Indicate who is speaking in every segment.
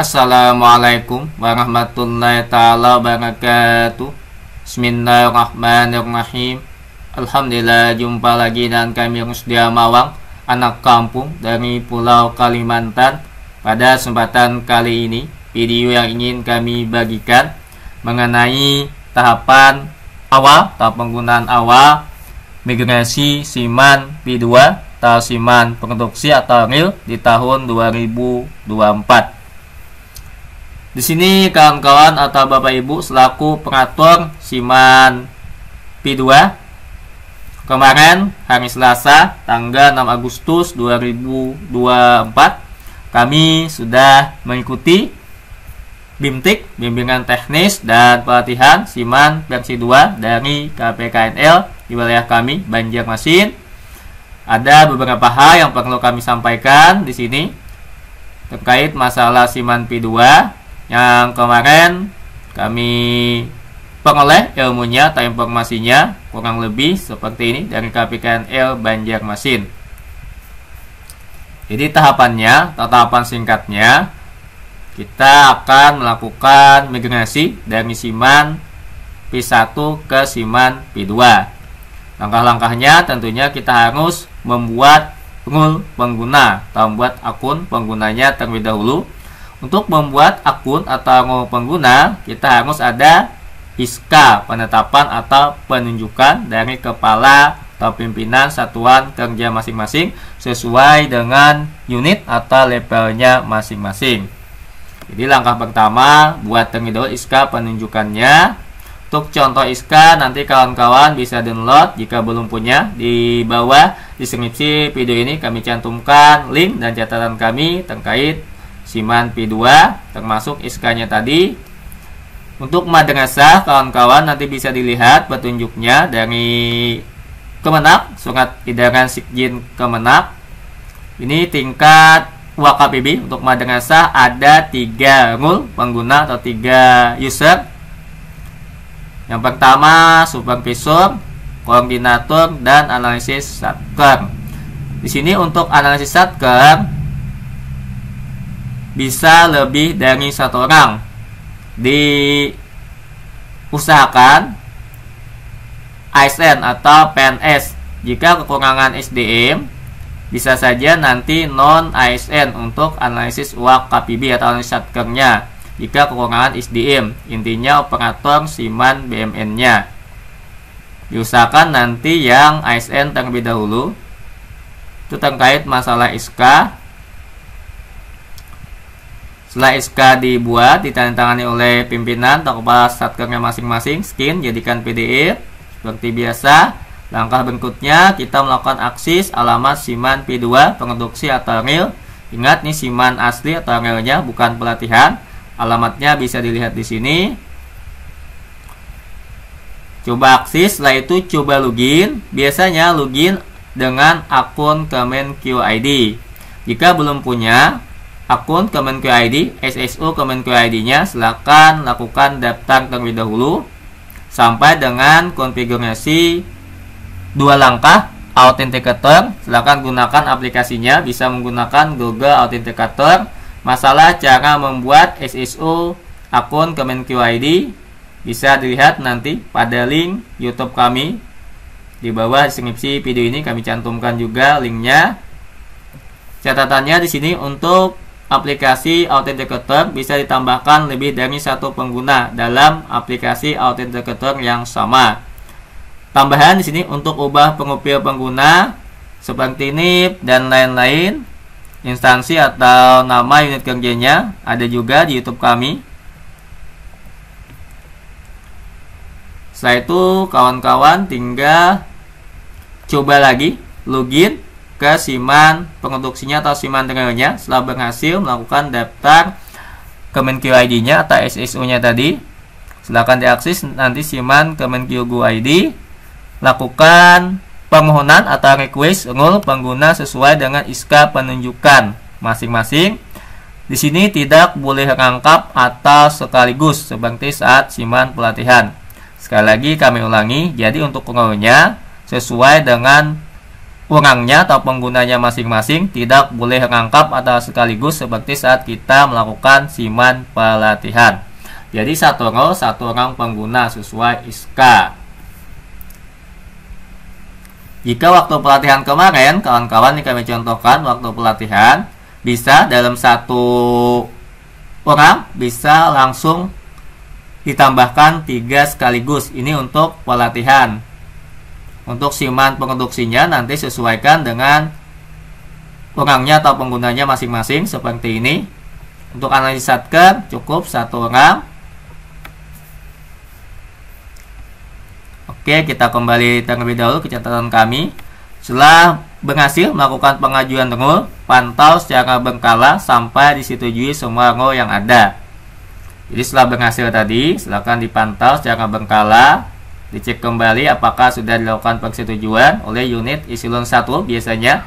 Speaker 1: Assalamualaikum warahmatullahi taala wabarakatuh. Bismillahirrahmanirrahim. Alhamdulillah jumpa lagi dengan kami Rusdia Mawang, anak kampung dari Pulau Kalimantan. Pada kesempatan kali ini, video yang ingin kami bagikan mengenai tahapan awal atau penggunaan awal migrasi Siman P2 atau Siman Produksi atau real di tahun 2024. Di sini kawan-kawan atau Bapak Ibu selaku pengatur Siman P2 kemarin hari Selasa tanggal 6 Agustus 2024 kami sudah mengikuti BIMTIK, bimbingan teknis dan pelatihan Siman versi 2 dari KPKNL di wilayah kami Banjarmasin. Ada beberapa hal yang perlu kami sampaikan di sini terkait masalah Siman P2 yang kemarin kami peroleh ilmunya atau informasinya kurang lebih seperti ini dari KPKNL Banjarmasin. Jadi tahapannya, tahapan singkatnya, kita akan melakukan migrasi dari siman P1 ke siman P2. Langkah-langkahnya tentunya kita harus membuat rule pengguna atau membuat akun penggunanya terlebih dahulu untuk membuat akun atau pengguna, kita harus ada ISKA, penetapan atau penunjukan dari kepala atau pimpinan satuan kerja masing-masing sesuai dengan unit atau levelnya masing-masing. Jadi langkah pertama buat terlebih dahulu ISKA penunjukannya. Untuk contoh ISKA nanti kawan-kawan bisa download jika belum punya di bawah deskripsi video ini kami cantumkan link dan catatan kami terkait siman P2 termasuk SK-nya tadi. Untuk madrasah kawan-kawan nanti bisa dilihat petunjuknya dari Kemenak, surat edaran Sikjin Kemenak. Ini tingkat WKPB untuk madrasah ada tiga rul pengguna atau tiga user. Yang pertama supervisor, koordinator dan analisis satker. Di sini untuk analisis satker bisa lebih dari satu orang diusahakan ASN atau PNS jika kekurangan SDM bisa saja nanti non ASN untuk analisis uang KPB atau analisis satkernya jika kekurangan SDM intinya operator siman BMN-nya diusahakan nanti yang ASN terlebih dahulu itu terkait masalah SK setelah SK dibuat, ditandatangani oleh pimpinan atau kepala satkernya masing-masing, skin jadikan PDF seperti biasa. Langkah berikutnya kita melakukan aksis alamat siman P2 pengeduksi atau real. Ingat nih siman asli atau realnya bukan pelatihan. Alamatnya bisa dilihat di sini. Coba aksis, setelah itu coba login. Biasanya login dengan akun Kemen QID. Jika belum punya, akun kemenku ID, SSO kemenku ID-nya, silakan lakukan daftar terlebih dahulu sampai dengan konfigurasi dua langkah authenticator. Silakan gunakan aplikasinya, bisa menggunakan Google Authenticator. Masalah cara membuat SSO akun kemenku ID bisa dilihat nanti pada link YouTube kami di bawah deskripsi video ini kami cantumkan juga linknya. Catatannya di sini untuk aplikasi authenticator bisa ditambahkan lebih dari satu pengguna dalam aplikasi authenticator yang sama. Tambahan di sini untuk ubah pengupil pengguna seperti NIP dan lain-lain, instansi atau nama unit kerjanya ada juga di YouTube kami. Setelah itu kawan-kawan tinggal coba lagi login ke siman produksinya atau siman nya setelah berhasil melakukan daftar kemenq ID-nya atau SSU-nya tadi silahkan diakses nanti siman kemenq ID lakukan permohonan atau request rule pengguna sesuai dengan ISKA penunjukan masing-masing di sini tidak boleh rangkap atau sekaligus seperti saat siman pelatihan sekali lagi kami ulangi jadi untuk rule sesuai dengan orangnya atau penggunanya masing-masing tidak boleh rangkap atau sekaligus seperti saat kita melakukan siman pelatihan. Jadi satu role satu orang pengguna sesuai SK. Jika waktu pelatihan kemarin kawan-kawan ini kami contohkan waktu pelatihan bisa dalam satu orang bisa langsung ditambahkan tiga sekaligus. Ini untuk pelatihan untuk siman pengeduksinya nanti sesuaikan dengan orangnya atau penggunanya masing-masing seperti ini. Untuk analisa ker cukup satu orang. Oke, kita kembali terlebih dahulu ke catatan kami. Setelah berhasil melakukan pengajuan rule, pantau secara berkala sampai disetujui semua rule yang ada. Jadi setelah berhasil tadi, silakan dipantau secara berkala dicek kembali apakah sudah dilakukan persetujuan oleh unit isilon 1 biasanya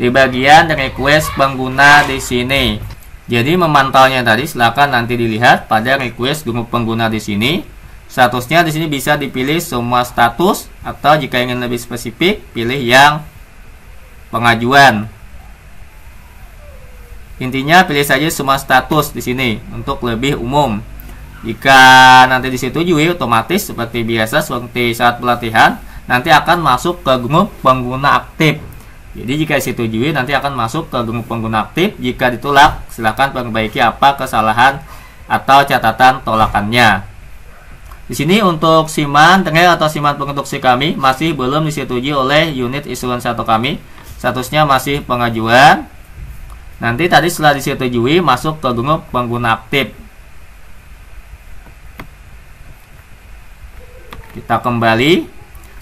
Speaker 1: di bagian request pengguna di sini. Jadi memantaunya tadi silahkan nanti dilihat pada request grup pengguna di sini. Statusnya di sini bisa dipilih semua status atau jika ingin lebih spesifik pilih yang pengajuan. Intinya pilih saja semua status di sini untuk lebih umum. Jika nanti disetujui otomatis seperti biasa seperti saat pelatihan nanti akan masuk ke grup pengguna aktif. Jadi jika disetujui nanti akan masuk ke grup pengguna aktif. Jika ditolak silahkan perbaiki apa kesalahan atau catatan tolakannya. Di sini untuk siman tengah atau siman pengeduksi kami masih belum disetujui oleh unit isuan satu kami. Statusnya masih pengajuan. Nanti tadi setelah disetujui masuk ke grup pengguna aktif. Kita kembali.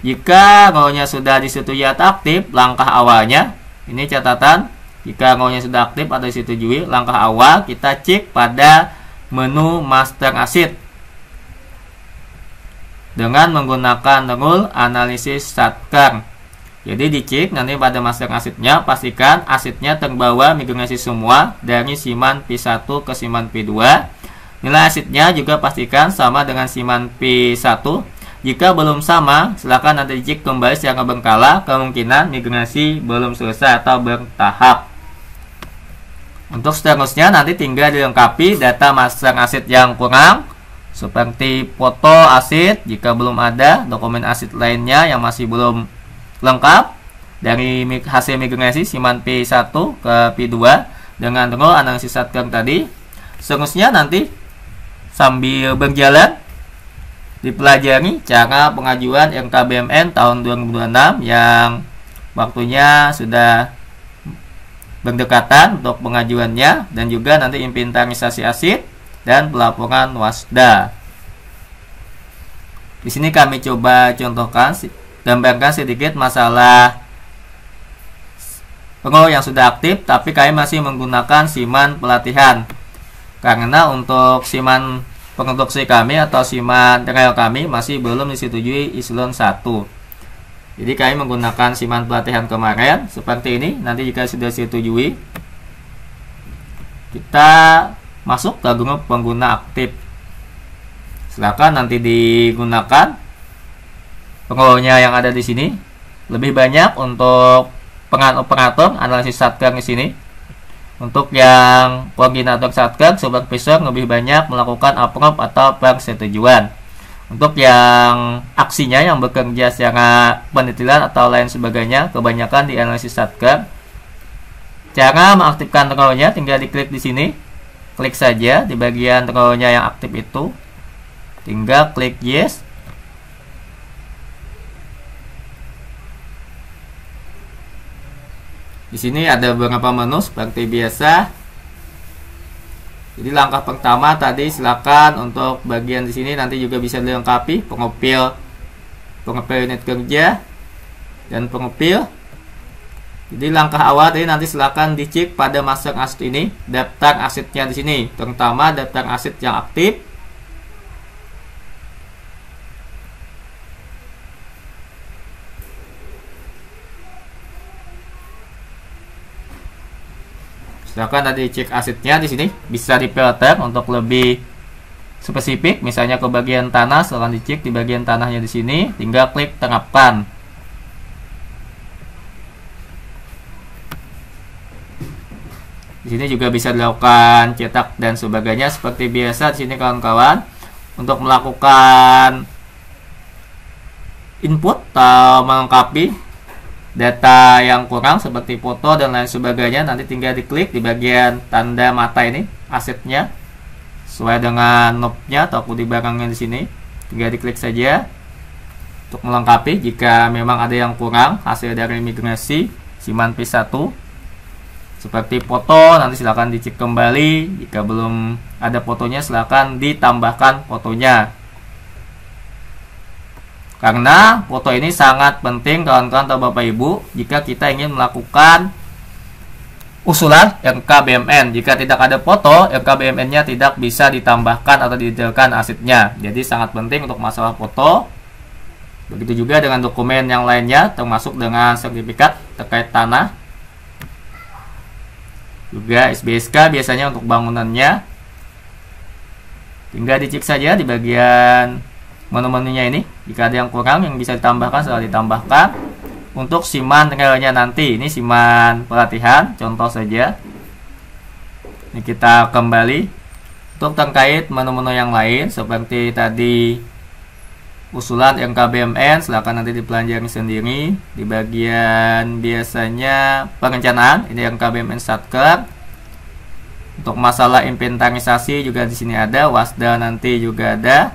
Speaker 1: Jika rownya sudah sudah disetujui atau aktif, langkah awalnya, ini catatan, jika rownya sudah aktif atau disetujui, langkah awal kita cek pada menu master asset dengan menggunakan rule analisis satker Jadi dicek nanti pada master asetnya pastikan asetnya terbawa migrasi semua dari siman P1 ke siman P2. Nilai asetnya juga pastikan sama dengan siman P1 jika belum sama, silakan nanti cek kembali secara bengkala kemungkinan migrasi belum selesai atau bertahap. Untuk seterusnya nanti tinggal dilengkapi data master aset yang kurang seperti foto aset jika belum ada, dokumen aset lainnya yang masih belum lengkap dari hasil migrasi siman P1 ke P2 dengan role analisis satgang tadi. Seterusnya nanti sambil berjalan dipelajari cara pengajuan RKBMN tahun 2026 yang waktunya sudah berdekatan untuk pengajuannya dan juga nanti inventarisasi aset dan pelaporan wasda. Di sini kami coba contohkan gambarkan sedikit masalah pengurus yang sudah aktif tapi kami masih menggunakan siman pelatihan. Karena untuk siman konstruksi kami atau siman trial kami masih belum disetujui islon 1. Jadi kami menggunakan siman pelatihan kemarin seperti ini. Nanti jika sudah disetujui, kita masuk ke grup pengguna aktif. silahkan nanti digunakan pengelolanya yang ada di sini. Lebih banyak untuk pengaturan operator analisis satgas di sini untuk yang koordinator satker supervisor lebih banyak melakukan approve atau persetujuan. Untuk yang aksinya yang bekerja secara penelitian atau lain sebagainya, kebanyakan di analisis satker. Cara mengaktifkan rollnya tinggal diklik di sini. Klik saja di bagian rollnya yang aktif itu. Tinggal klik yes Di sini ada beberapa menu seperti biasa. Jadi langkah pertama tadi silakan untuk bagian di sini nanti juga bisa dilengkapi pengopil pengopil unit kerja dan pengopil. Jadi langkah awal tadi nanti silakan dicek pada master aset ini daftar asetnya di sini, terutama daftar aset yang aktif Silahkan tadi cek asetnya di sini bisa difilter untuk lebih spesifik, misalnya ke bagian tanah, silahkan dicek di bagian tanahnya di sini, tinggal klik terapkan. Di sini juga bisa dilakukan cetak dan sebagainya seperti biasa di sini kawan-kawan untuk melakukan input atau melengkapi data yang kurang seperti foto dan lain sebagainya nanti tinggal diklik di bagian tanda mata ini asetnya sesuai dengan knobnya atau di barangnya di sini tinggal diklik saja untuk melengkapi jika memang ada yang kurang hasil dari migrasi siman P1 seperti foto nanti silahkan dicek kembali jika belum ada fotonya silahkan ditambahkan fotonya karena foto ini sangat penting kawan-kawan atau Bapak Ibu jika kita ingin melakukan usulan RKBMN. Jika tidak ada foto, RKBMN-nya tidak bisa ditambahkan atau didetailkan asetnya. Jadi sangat penting untuk masalah foto. Begitu juga dengan dokumen yang lainnya, termasuk dengan sertifikat terkait tanah. Juga SBSK biasanya untuk bangunannya. Tinggal dicek saja di bagian menu-menunya ini jika ada yang kurang yang bisa ditambahkan sudah ditambahkan untuk siman relnya nanti ini siman pelatihan contoh saja ini kita kembali untuk terkait menu-menu yang lain seperti tadi usulan MKBMN silahkan nanti dipelajari sendiri di bagian biasanya perencanaan ini yang KBMn satker untuk masalah inventarisasi juga di sini ada wasda nanti juga ada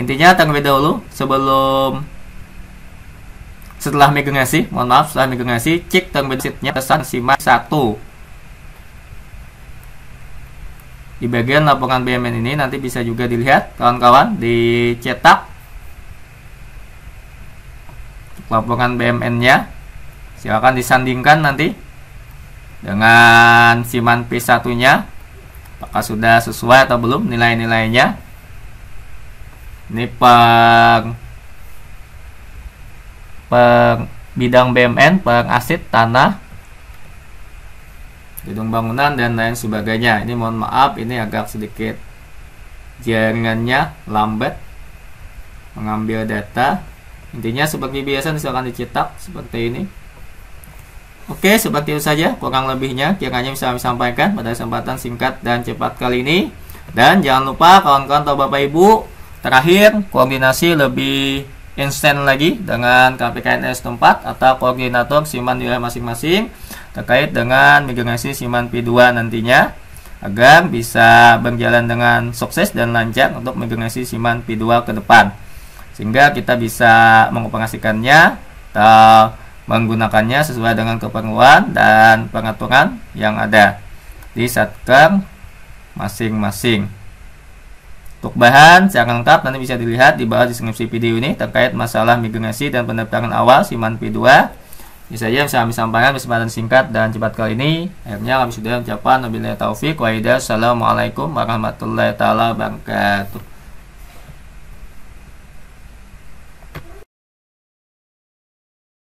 Speaker 1: Intinya terlebih dahulu sebelum setelah migrasi, mohon maaf, setelah migrasi, cek terlebih sheetnya pesan simak 1. Di bagian laporan BMN ini nanti bisa juga dilihat kawan-kawan dicetak laporan BMN-nya. Silakan disandingkan nanti dengan siman P1-nya apakah sudah sesuai atau belum nilai-nilainya ini peng peng bidang BMN aset tanah gedung bangunan dan lain sebagainya ini mohon maaf ini agak sedikit jaringannya lambat mengambil data intinya seperti biasa misalkan dicetak seperti ini Oke, seperti itu saja kurang lebihnya kiranya bisa kami sampaikan pada kesempatan singkat dan cepat kali ini. Dan jangan lupa kawan-kawan atau Bapak Ibu Terakhir, koordinasi lebih instan lagi dengan KPKNS tempat atau koordinator siman wilayah masing-masing terkait dengan migrasi siman P2 nantinya agar bisa berjalan dengan sukses dan lancar untuk migrasi siman P2 ke depan sehingga kita bisa mengoperasikannya atau menggunakannya sesuai dengan keperluan dan pengaturan yang ada di satker masing-masing. Untuk bahan secara lengkap nanti bisa dilihat di bawah deskripsi video ini terkait masalah migrasi dan pendaftaran awal Siman P2. Ini saja yang saya ambil sampaikan kesempatan singkat dan cepat kali ini. Akhirnya kami sudah ucapan Nabi taufik wa Assalamualaikum warahmatullahi taala wabarakatuh.